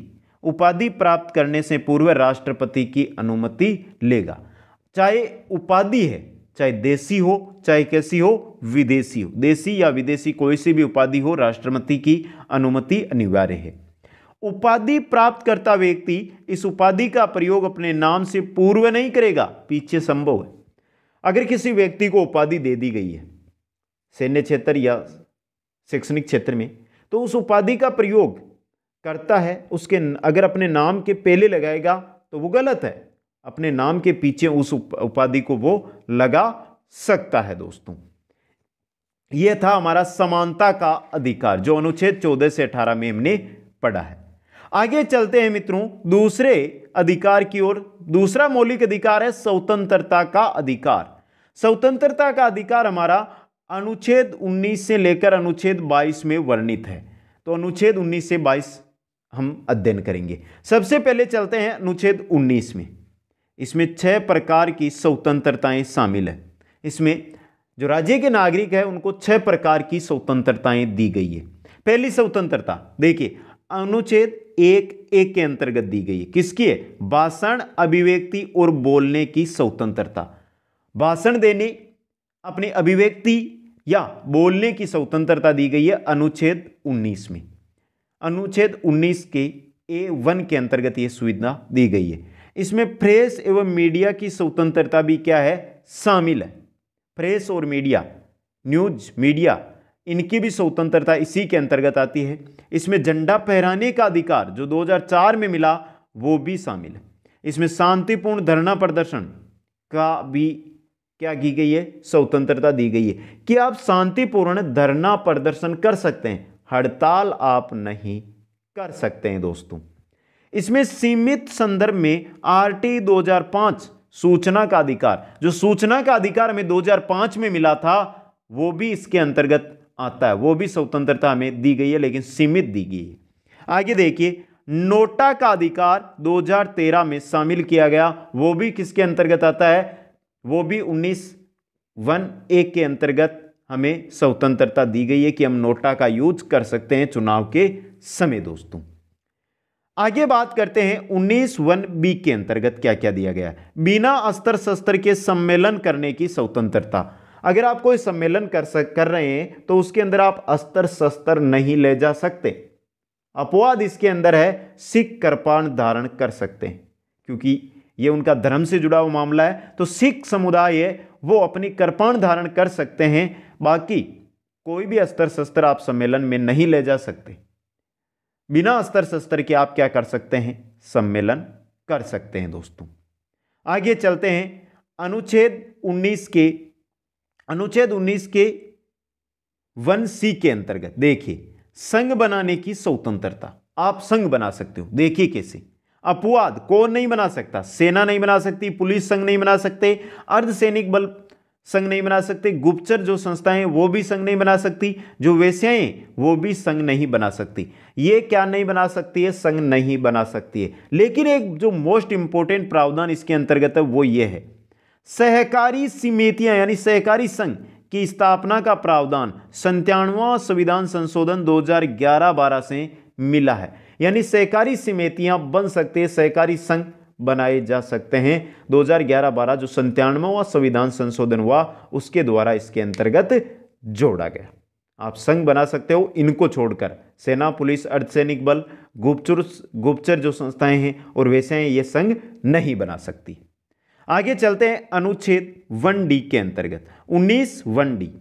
उपाधि प्राप्त करने से पूर्व राष्ट्रपति की अनुमति लेगा चाहे उपाधि है चाहे देसी हो चाहे कैसी हो विदेशी हो देसी या विदेशी कोई सी भी उपाधि हो राष्ट्रपति की अनुमति अनिवार्य है उपाधि प्राप्त करता व्यक्ति इस उपाधि का प्रयोग अपने नाम से पूर्व नहीं करेगा पीछे संभव है अगर किसी व्यक्ति को उपाधि दे दी गई है सैन्य क्षेत्र या शैक्षणिक क्षेत्र में तो उस उपाधि का प्रयोग करता है उसके अगर अपने नाम के पहले लगाएगा तो वो गलत है अपने नाम के पीछे उस उपाधि को वो लगा सकता है दोस्तों यह था हमारा समानता का अधिकार जो अनुच्छेद चौदह से अठारह में हमने पढ़ा है आगे चलते हैं मित्रों दूसरे अधिकार की ओर दूसरा मौलिक अधिकार है स्वतंत्रता का अधिकार स्वतंत्रता का अधिकार हमारा अनुच्छेद 19 से लेकर अनुच्छेद 22 में वर्णित है तो अनुच्छेद 19 से 22 हम अध्ययन करेंगे सबसे पहले चलते हैं अनुच्छेद 19 में इसमें छह प्रकार की स्वतंत्रताएं शामिल है इसमें जो राज्य के नागरिक है उनको छह प्रकार की स्वतंत्रताएं दी गई है पहली स्वतंत्रता देखिए अनुच्छेद एक एक के अंतर्गत दी गई है किसकी है भाषण अभिव्यक्ति और बोलने की स्वतंत्रता भाषण देने अपनी अभिव्यक्ति या बोलने की स्वतंत्रता दी गई है अनुच्छेद 19 में अनुच्छेद 19 के ए वन के अंतर्गत ये सुविधा दी गई है इसमें प्रेस एवं मीडिया की स्वतंत्रता भी क्या है शामिल है प्रेस और मीडिया न्यूज मीडिया इनकी भी स्वतंत्रता इसी के अंतर्गत आती है इसमें झंडा फहराने का अधिकार जो 2004 में मिला वो भी शामिल है इसमें शांतिपूर्ण धरना प्रदर्शन का भी क्या की गई है स्वतंत्रता दी गई है कि आप शांतिपूर्ण धरना प्रदर्शन कर सकते हैं हड़ताल आप नहीं कर सकते हैं दोस्तों इसमें सीमित संदर्भ में आरटी 2005 सूचना का अधिकार जो सूचना का अधिकार हमें 2005 में मिला था वो भी इसके अंतर्गत आता है वो भी स्वतंत्रता हमें दी गई है लेकिन सीमित दी गई है आगे देखिए नोटा का अधिकार 2013 में शामिल किया गया वो भी किसके अंतर्गत आता है वो भी उन्नीस वन ए के अंतर्गत हमें स्वतंत्रता दी गई है कि हम नोटा का यूज कर सकते हैं चुनाव के समय दोस्तों आगे बात करते हैं उन्नीस वन बी के अंतर्गत क्या क्या दिया गया है बिना अस्त्र शस्त्र के सम्मेलन करने की स्वतंत्रता अगर आप कोई सम्मेलन कर सक कर रहे हैं तो उसके अंदर आप अस्त्र शस्त्र नहीं ले जा सकते अपवाद इसके अंदर है सिख कृपाण धारण कर सकते हैं क्योंकि ये उनका धर्म से जुड़ा हुआ मामला है तो सिख समुदाय है वो अपनी कृपाण धारण कर सकते हैं बाकी कोई भी अस्त्र शस्त्र आप सम्मेलन में नहीं ले जा सकते बिना अस्त्र शस्त्र के आप क्या कर सकते हैं सम्मेलन कर सकते हैं दोस्तों आगे चलते हैं अनुच्छेद 19 के अनुच्छेद 19 के वन सी के अंतर्गत देखिए संघ बनाने की स्वतंत्रता आप संघ बना सकते हो देखिए कैसे अपवाद कौन नहीं बना सकता सेना नहीं बना सकती पुलिस संघ नहीं बना सकते अर्धसैनिक बल संघ नहीं बना सकते गुप्तचर जो संस्थाएं वो भी संघ नहीं बना सकती जो वेश्याएं वो भी संघ नहीं बना सकती ये क्या नहीं बना सकती है संघ नहीं बना सकती है लेकिन एक जो मोस्ट इंपॉर्टेंट प्रावधान इसके अंतर्गत है वो ये है सहकारी समितियां यानी सहकारी संघ की स्थापना का प्रावधान संतानवा संविधान संशोधन 2011-12 से मिला है यानी सहकारी समितियां बन सकती है सहकारी संघ बनाए जा सकते हैं 2011-12 जो संतानवा संविधान संशोधन हुआ उसके द्वारा इसके अंतर्गत जोड़ा गया आप संघ बना सकते हो इनको छोड़कर सेना पुलिस अर्धसैनिक बल गुप्तचर गुप्तचर जो संस्थाएं हैं और वैसे हैं ये संघ नहीं बना सकती आगे चलते हैं अनुच्छेद वन डी के अंतर्गत उन्नीस वन डी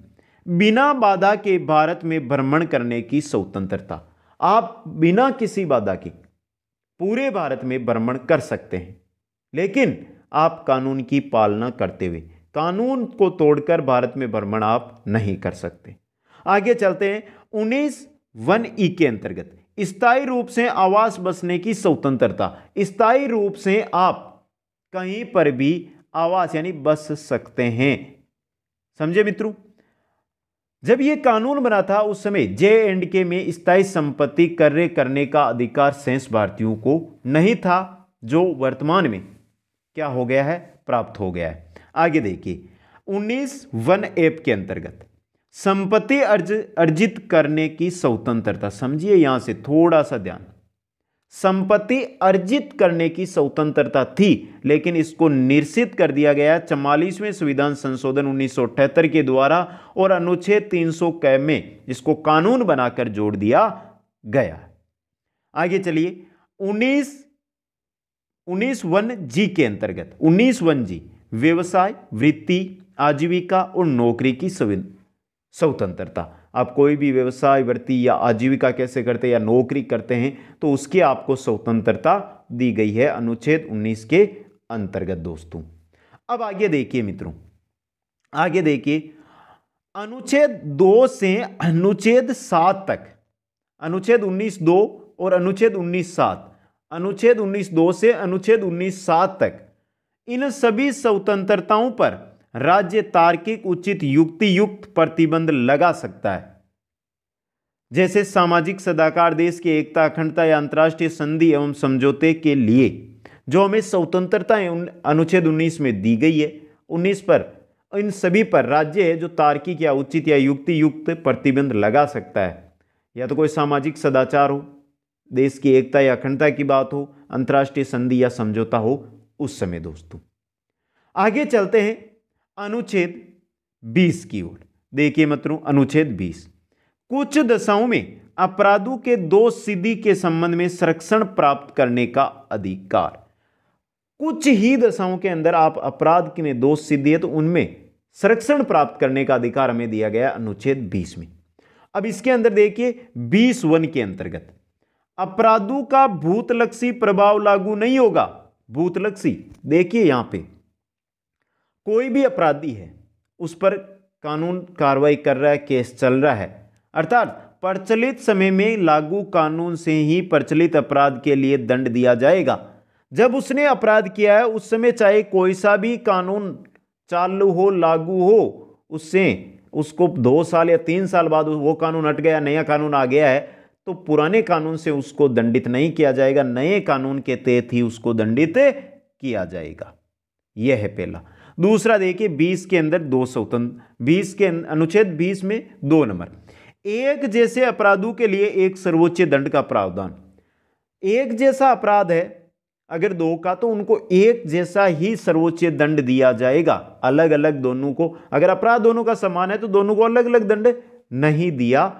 बिना बाधा के भारत में भ्रमण करने की स्वतंत्रता आप बिना किसी बाधा के पूरे भारत में भ्रमण कर सकते हैं लेकिन आप कानून की पालना करते हुए कानून को तोड़कर भारत में भ्रमण आप नहीं कर सकते आगे चलते हैं उन्नीस वन ई के अंतर्गत स्थायी रूप से आवास बसने की स्वतंत्रता स्थायी रूप से आप कहीं पर भी आवास यानी बस सकते हैं समझे मित्रों जब ये कानून बना था उस समय जे एंड के में स्थायी संपत्ति कर करने का अधिकार सेंस भारतीयों को नहीं था जो वर्तमान में क्या हो गया है प्राप्त हो गया है आगे देखिए उन्नीस वन एप के अंतर्गत संपत्ति अर्ज अर्जित करने की स्वतंत्रता समझिए यहां से थोड़ा सा ध्यान संपत्ति अर्जित करने की स्वतंत्रता थी लेकिन इसको निरसित कर दिया गया चवालीसवें संविधान संशोधन उन्नीस के द्वारा और अनुच्छेद 300 सौ में इसको कानून बनाकर जोड़ दिया गया आगे चलिए 19 उन्नीस वन जी के अंतर्गत उन्नीस वन जी व्यवसाय वृत्ति आजीविका और नौकरी की स्वतंत्रता आप कोई भी व्यवसाय वृत्ति या आजीविका कैसे करते हैं या नौकरी करते हैं तो उसकी आपको स्वतंत्रता दी गई है अनुच्छेद 19 के अंतर्गत दोस्तों अब आगे देखिए मित्रों आगे देखिए अनुच्छेद दो से अनुच्छेद सात तक अनुच्छेद उन्नीस दो और अनुच्छेद उन्नीस सात अनुच्छेद उन्नीस दो से अनुच्छेद उन्नीस सात तक इन सभी स्वतंत्रताओं पर राज्य तार्किक उचित युक्ति युक्त प्रतिबंध लगा सकता है जैसे सामाजिक सदाकार देश की एकता अखंडता या अंतर्राष्ट्रीय संधि एवं समझौते के लिए जो हमें स्वतंत्रता अनुच्छेद 19 में दी गई है 19 पर इन सभी पर राज्य है जो तार्किक या उचित या युक्ति युक्त प्रतिबंध लगा सकता है या तो कोई सामाजिक सदाचार हो देश की एकता या अखंडता की बात हो अंतर्राष्ट्रीय संधि या समझौता हो उस समय दोस्तों आगे चलते हैं अनुच्छेद 20 की ओर देखिए मित्रों अनुच्छेद 20 कुछ दशाओं में अपराधों के दो सिद्धि के संबंध में संरक्षण प्राप्त करने का अधिकार कुछ ही दशाओं के अंदर आप अपराध में दो सिद्धि है तो उनमें संरक्षण प्राप्त करने का अधिकार हमें दिया गया अनुच्छेद 20 में अब इसके अंदर देखिए बीस वन के अंतर्गत अपराधों का भूतलक्षी प्रभाव लागू नहीं होगा भूतलक्षी देखिए यहां पर कोई भी अपराधी है उस पर कानून कार्रवाई कर रहा है केस चल रहा है अर्थात प्रचलित समय में लागू कानून से ही प्रचलित अपराध के लिए दंड दिया जाएगा जब उसने अपराध किया है उस समय चाहे कोई सा भी कानून चालू हो लागू हो उससे उसको दो साल या तीन साल बाद वो कानून हट गया नया कानून आ गया है तो पुराने कानून से उसको दंडित नहीं किया जाएगा नए कानून के तहत ही उसको दंडित किया जाएगा यह है पहला दूसरा देखिए बीस के अंदर दो स्वतंत्र बीस के अनुच्छेद बीस में दो नंबर एक जैसे अपराधों के लिए एक सर्वोच्च दंड का प्रावधान एक जैसा अपराध है अगर दो का तो उनको एक जैसा ही सर्वोच्च दंड दिया जाएगा अलग अलग दोनों को अगर अपराध दोनों का समान है तो दोनों को अलग अलग दंड नहीं दिया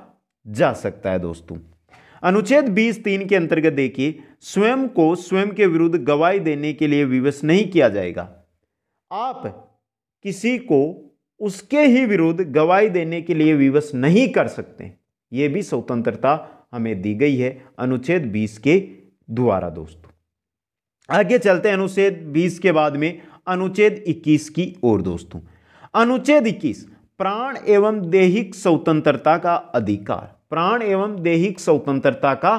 जा सकता है दोस्तों अनुच्छेद बीस तीन के अंतर्गत देखिए स्वयं को स्वयं के विरुद्ध गवाही देने के लिए विवश नहीं किया जाएगा आप किसी को उसके ही विरुद्ध गवाही देने के लिए विवश नहीं कर सकते ये भी स्वतंत्रता हमें दी गई है अनुच्छेद 20 के द्वारा दोस्तों आगे चलते हैं अनुच्छेद 20 के बाद में अनुच्छेद 21 की ओर दोस्तों अनुच्छेद 21 प्राण एवं देहिक स्वतंत्रता का अधिकार प्राण एवं देहिक स्वतंत्रता का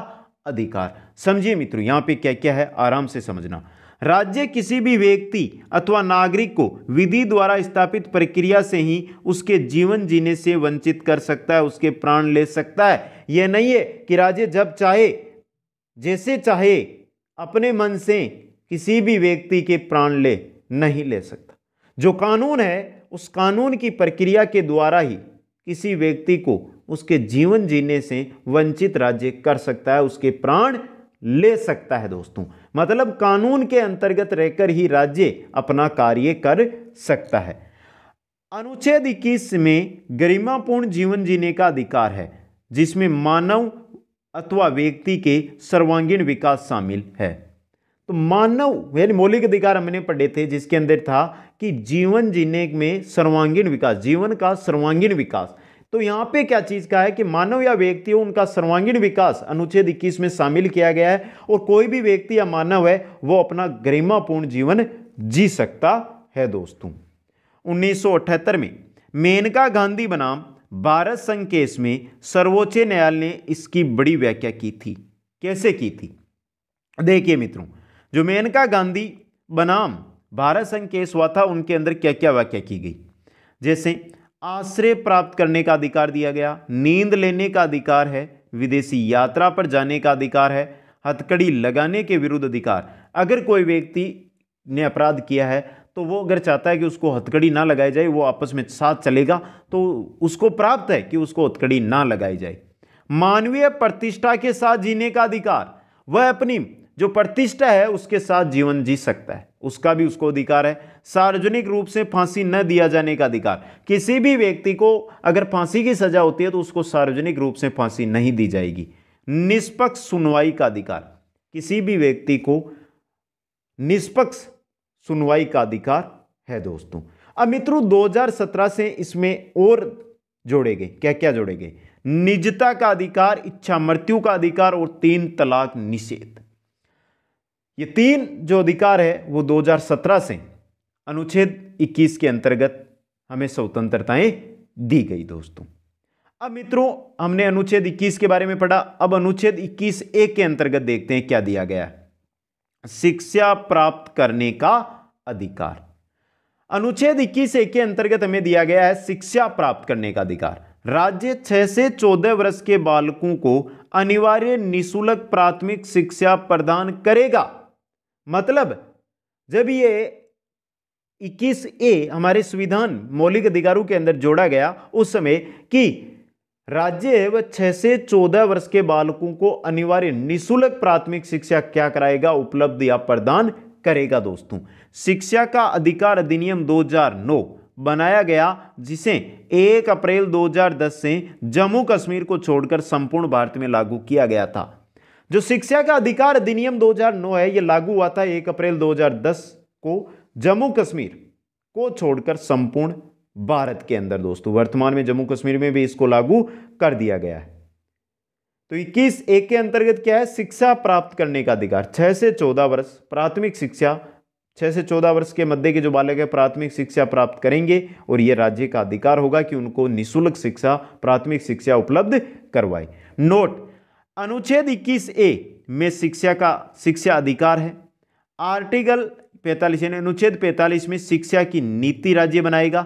अधिकार समझिए मित्रों यहां पे क्या क्या है आराम से समझना राज्य किसी भी व्यक्ति अथवा नागरिक को विधि द्वारा स्थापित प्रक्रिया से ही उसके जीवन जीने से वंचित कर सकता है उसके प्राण ले सकता है यह नहीं है कि राज्य जब चाहे जैसे चाहे अपने मन से किसी भी व्यक्ति के प्राण ले नहीं ले सकता जो कानून है उस कानून की प्रक्रिया के द्वारा ही किसी व्यक्ति को उसके जीवन जीने से वंचित राज्य कर सकता है उसके प्राण ले सकता है दोस्तों मतलब कानून के अंतर्गत रहकर ही राज्य अपना कार्य कर सकता है अनुच्छेद इक्कीस में गरिमापूर्ण जीवन जीने का अधिकार है जिसमें मानव अथवा व्यक्ति के सर्वांगीण विकास शामिल है तो मानव यानी मौलिक अधिकार हमने पढ़े थे जिसके अंदर था कि जीवन जीने में सर्वांगीण विकास जीवन का सर्वांगीण विकास तो यहाँ पे क्या चीज़ का है कि मानव या व्यक्ति हो उनका सर्वांगीण विकास अनुच्छेद इक्कीस में शामिल किया गया है और कोई भी व्यक्ति या मानव है वो अपना गरिमापूर्ण जीवन जी सकता है दोस्तों उन्नीस में मेनका गांधी बनाम भारत संघ केस में सर्वोच्च न्यायालय ने इसकी बड़ी व्याख्या की थी कैसे की थी देखिए मित्रों जो मेनका गांधी बनाम भारत संघ केस हुआ था उनके अंदर क्या क्या व्याख्या की गई जैसे आश्रय प्राप्त करने का अधिकार दिया गया नींद लेने का अधिकार है विदेशी यात्रा पर जाने का अधिकार है हथकड़ी लगाने के विरुद्ध अधिकार अगर कोई व्यक्ति ने अपराध किया है तो वो अगर चाहता है कि उसको हथकड़ी ना लगाई जाए वो आपस में साथ चलेगा तो उसको प्राप्त है कि उसको हथकड़ी ना लगाई जाए मानवीय प्रतिष्ठा के साथ जीने का अधिकार वह अपनी जो प्रतिष्ठा है उसके साथ जीवन जी सकता है उसका भी उसको अधिकार है सार्वजनिक रूप से फांसी न दिया जाने का अधिकार किसी भी व्यक्ति को अगर फांसी की सजा होती है तो उसको सार्वजनिक रूप से फांसी नहीं दी जाएगी निष्पक्ष सुनवाई का अधिकार किसी भी व्यक्ति को निष्पक्ष सुनवाई का अधिकार है दोस्तों अब मित्रों 2017 से इसमें और जोड़े गए क्या क्या जोड़े गए निजता का अधिकार इच्छा मृत्यु का अधिकार और तीन तलाक निषेध ये तीन जो अधिकार है वो 2017 से अनुच्छेद 21 के अंतर्गत हमें स्वतंत्रताएं दी गई दोस्तों अब मित्रों हमने अनुच्छेद 21 के बारे में पढ़ा अब अनुच्छेद 21 ए के अंतर्गत देखते हैं क्या दिया गया शिक्षा प्राप्त करने का अधिकार अनुच्छेद 21 ए के अंतर्गत हमें दिया गया है शिक्षा प्राप्त करने का अधिकार राज्य छह से चौदह वर्ष के बालकों को अनिवार्य निशुल्क प्राथमिक शिक्षा प्रदान करेगा मतलब जब ये 21 ए हमारे संविधान मौलिक अधिकारों के अंदर जोड़ा गया उस समय कि राज्य व छह से चौदह वर्ष के बालकों को अनिवार्य निशुल्क प्राथमिक शिक्षा क्या कराएगा उपलब्ध या प्रदान करेगा दोस्तों शिक्षा का अधिकार अधिनियम 2009 बनाया गया जिसे 1 अप्रैल 2010 से जम्मू कश्मीर को छोड़कर संपूर्ण भारत में लागू किया गया था जो शिक्षा का अधिकार अधिनियम 2009 है यह लागू हुआ था 1 अप्रैल 2010 को जम्मू कश्मीर को छोड़कर संपूर्ण भारत के अंदर दोस्तों वर्तमान में जम्मू कश्मीर में भी इसको लागू कर दिया गया है तो इक्कीस ए के अंतर्गत क्या है शिक्षा प्राप्त करने का अधिकार छह से चौदह वर्ष प्राथमिक शिक्षा छह से चौदह वर्ष के मध्य के जो बालक है प्राथमिक शिक्षा प्राप्त करेंगे और यह राज्य का अधिकार होगा कि उनको निशुल्क शिक्षा प्राथमिक शिक्षा उपलब्ध करवाए नोट अनुच्छेद 21 ए में शिक्षा का शिक्षा अधिकार है आर्टिकल 45 यानी अनुच्छेद 45 में शिक्षा की नीति राज्य बनाएगा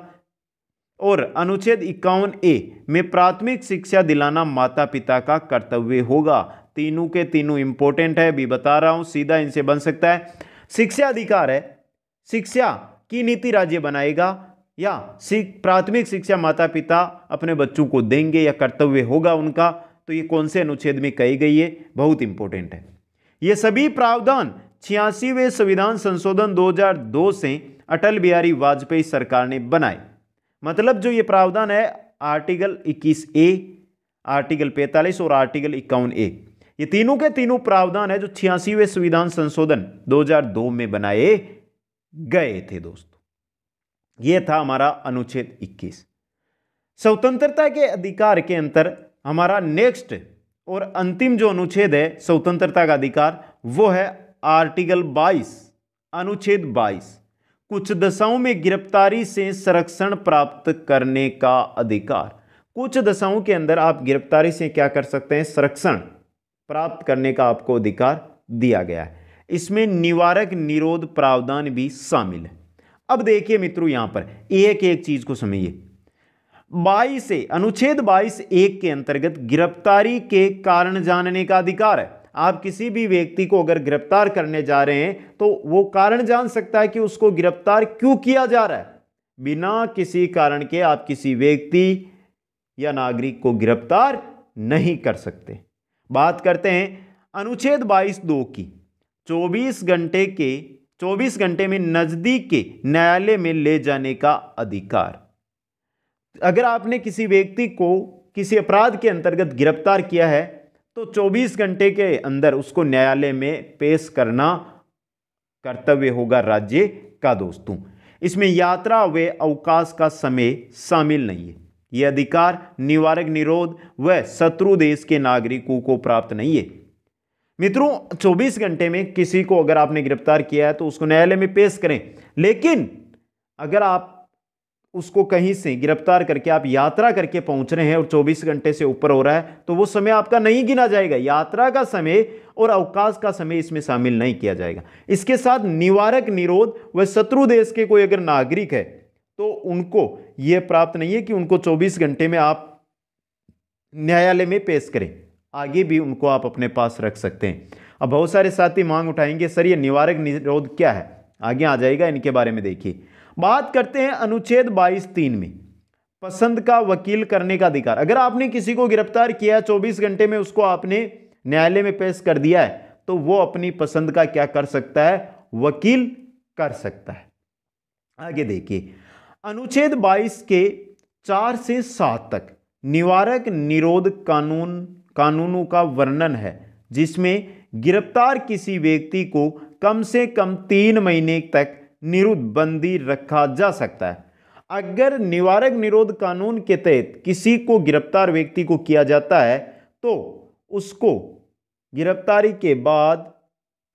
और अनुच्छेद इक्यावन ए में प्राथमिक शिक्षा दिलाना माता पिता का कर्तव्य होगा तीनों के तीनों इंपॉर्टेंट है भी बता रहा हूँ सीधा इनसे बन सकता है शिक्षा अधिकार है शिक्षा की नीति राज्य बनाएगा या प्राथमिक शिक्षा माता पिता अपने बच्चों को देंगे या कर्तव्य होगा उनका तो ये कौन से अनुच्छेद में कही गई है बहुत इंपॉर्टेंट है ये सभी प्रावधान छियासीवें संविधान संशोधन 2002 से अटल बिहारी वाजपेयी सरकार ने बनाए मतलब जो ये प्रावधान है आर्टिकल 21 ए आर्टिकल 45 और आर्टिकल इक्यावन ए ये तीनों के तीनों प्रावधान है जो छियासीवें संविधान संशोधन 2002 में बनाए गए थे दोस्तों ये था हमारा अनुच्छेद 21 स्वतंत्रता के अधिकार के अंतर हमारा नेक्स्ट और अंतिम जो अनुच्छेद है स्वतंत्रता का अधिकार वो है आर्टिकल 22 अनुच्छेद 22 कुछ दशाओं में गिरफ्तारी से संरक्षण प्राप्त करने का अधिकार कुछ दशाओं के अंदर आप गिरफ्तारी से क्या कर सकते हैं संरक्षण प्राप्त करने का आपको अधिकार दिया गया है इसमें निवारक निरोध प्रावधान भी शामिल है अब देखिए मित्रों यहां पर एक एक चीज़ को समझिए बाईस अनुच्छेद बाईस एक के अंतर्गत गिरफ्तारी के कारण जानने का अधिकार है आप किसी भी व्यक्ति को अगर गिरफ्तार करने जा रहे हैं तो वो कारण जान सकता है कि उसको गिरफ्तार क्यों किया जा रहा है बिना किसी कारण के आप किसी व्यक्ति या नागरिक को गिरफ्तार नहीं कर सकते बात करते हैं अनुच्छेद बाईस दो की चौबीस घंटे के चौबीस घंटे में नज़दीक के न्यायालय में ले जाने का अधिकार अगर आपने किसी व्यक्ति को किसी अपराध के अंतर्गत गिरफ्तार किया है तो 24 घंटे के अंदर उसको न्यायालय में पेश करना कर्तव्य होगा राज्य का दोस्तों इसमें यात्रा व अवकाश का समय शामिल नहीं है यह अधिकार निवारक निरोध व शत्रु देश के नागरिकों को प्राप्त नहीं है मित्रों 24 घंटे में किसी को अगर आपने गिरफ्तार किया है तो उसको न्यायालय में पेश करें लेकिन अगर आप उसको कहीं से गिरफ्तार करके आप यात्रा करके पहुंच रहे हैं और 24 घंटे से ऊपर हो रहा है तो वो समय आपका नहीं गिना जाएगा यात्रा का समय और अवकाश का समय इसमें शामिल नहीं किया जाएगा इसके साथ निवारक निरोध व शत्रु देश के कोई अगर नागरिक है तो उनको ये प्राप्त नहीं है कि उनको चौबीस घंटे में आप न्यायालय में पेश करें आगे भी उनको आप अपने पास रख सकते हैं अब बहुत सारे साथी मांग उठाएंगे सर ये निवारक निरोध क्या है आगे आ जाएगा इनके बारे में देखिए बात करते हैं अनुच्छेद बाईस तीन में पसंद का वकील करने का अधिकार अगर आपने किसी को गिरफ्तार किया चौबीस घंटे में उसको आपने न्यायालय में पेश कर दिया है तो वो अपनी पसंद का क्या कर सकता है वकील कर सकता है आगे देखिए अनुच्छेद 22 के चार से सात तक निवारक निरोध कानून कानूनों का वर्णन है जिसमें गिरफ्तार किसी व्यक्ति को कम से कम तीन महीने तक निरुद्ध बंदी रखा जा सकता है अगर निवारक निरोध कानून के तहत किसी को गिरफ्तार व्यक्ति को किया जाता है तो उसको गिरफ्तारी के बाद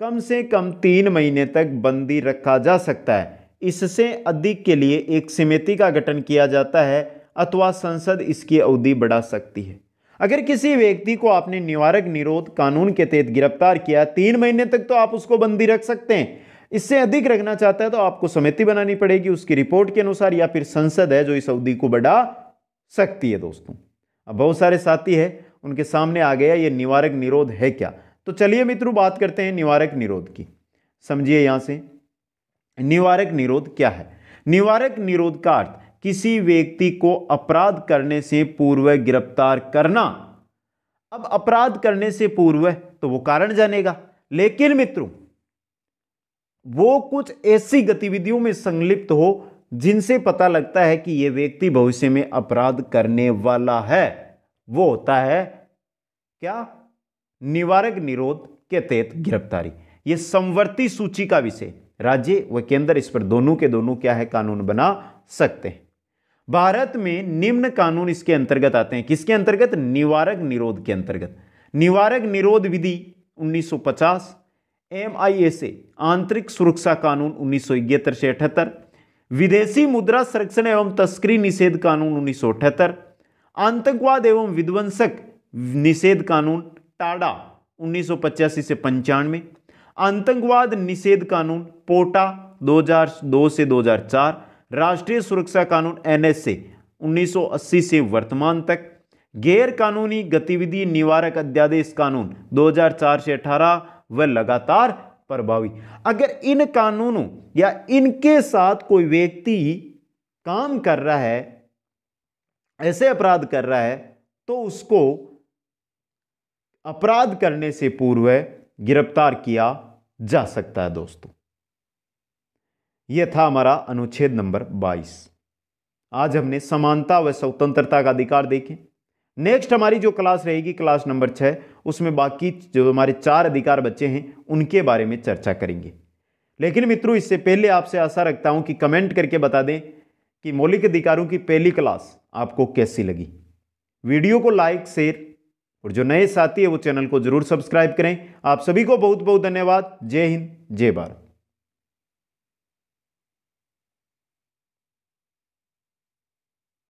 कम से कम तीन महीने तक बंदी रखा जा सकता है इससे अधिक के लिए एक समिति का गठन किया जाता है अथवा संसद इसकी अवधि बढ़ा सकती है अगर किसी व्यक्ति को आपने निवारक निरोध कानून के तहत गिरफ्तार किया तीन महीने तक तो आप उसको बंदी रख सकते हैं इससे अधिक रखना चाहता है तो आपको समिति बनानी पड़ेगी उसकी रिपोर्ट के अनुसार या फिर संसद है जो इस अवधि को बढ़ा सकती है दोस्तों अब बहुत सारे साथी है उनके सामने आ गया ये निवारक निरोध है क्या तो चलिए मित्रों बात करते हैं निवारक निरोध की समझिए यहां से निवारक निरोध क्या है निवारक निरोध का अर्थ किसी व्यक्ति को अपराध करने से पूर्व गिरफ्तार करना अब अपराध करने से पूर्व तो वो कारण जानेगा लेकिन मित्रों वो कुछ ऐसी गतिविधियों में संलिप्त हो जिनसे पता लगता है कि यह व्यक्ति भविष्य में अपराध करने वाला है वो होता है क्या निवारक निरोध के तहत गिरफ्तारी यह संवर्ती सूची का विषय राज्य व केंद्र इस पर दोनों के दोनों क्या है कानून बना सकते हैं भारत में निम्न कानून इसके अंतर्गत आते हैं किसके अंतर्गत निवारक निरोध के अंतर्गत निवारक निरोध विधि 1950 एम आई एस ए आंतरिक सुरक्षा कानून उन्नीस सौ इकहत्तर से अठहत्तर विदेशी मुद्रा संरक्षण एवं तस्करी निषेध कानून उन्नीस सौ अठहत्तर आतंकवाद एवं विध्वंसक निषेध कानून टाडा उन्नीस सौ पचासी से पंचानवे आतंकवाद निषेध कानून पोटा 2002 से 2004 राष्ट्रीय सुरक्षा कानून एनएसए 1980 से वर्तमान तक गैर कानूनी गतिविधि निवारक अध्यादेश कानून 2004 से वह लगातार प्रभावी अगर इन कानूनों या इनके साथ कोई व्यक्ति काम कर रहा है ऐसे अपराध कर रहा है तो उसको अपराध करने से पूर्व गिरफ्तार किया जा सकता है दोस्तों यह था हमारा अनुच्छेद नंबर 22 आज हमने समानता व स्वतंत्रता का अधिकार देखे नेक्स्ट हमारी जो क्लास रहेगी क्लास नंबर छः उसमें बाकी जो हमारे चार अधिकार बच्चे हैं उनके बारे में चर्चा करेंगे लेकिन मित्रों इससे पहले आपसे आशा रखता हूं कि कमेंट करके बता दें कि मौलिक अधिकारों की पहली क्लास आपको कैसी लगी वीडियो को लाइक शेयर और जो नए साथी है वो चैनल को जरूर सब्सक्राइब करें आप सभी को बहुत बहुत धन्यवाद जय हिंद जय भारत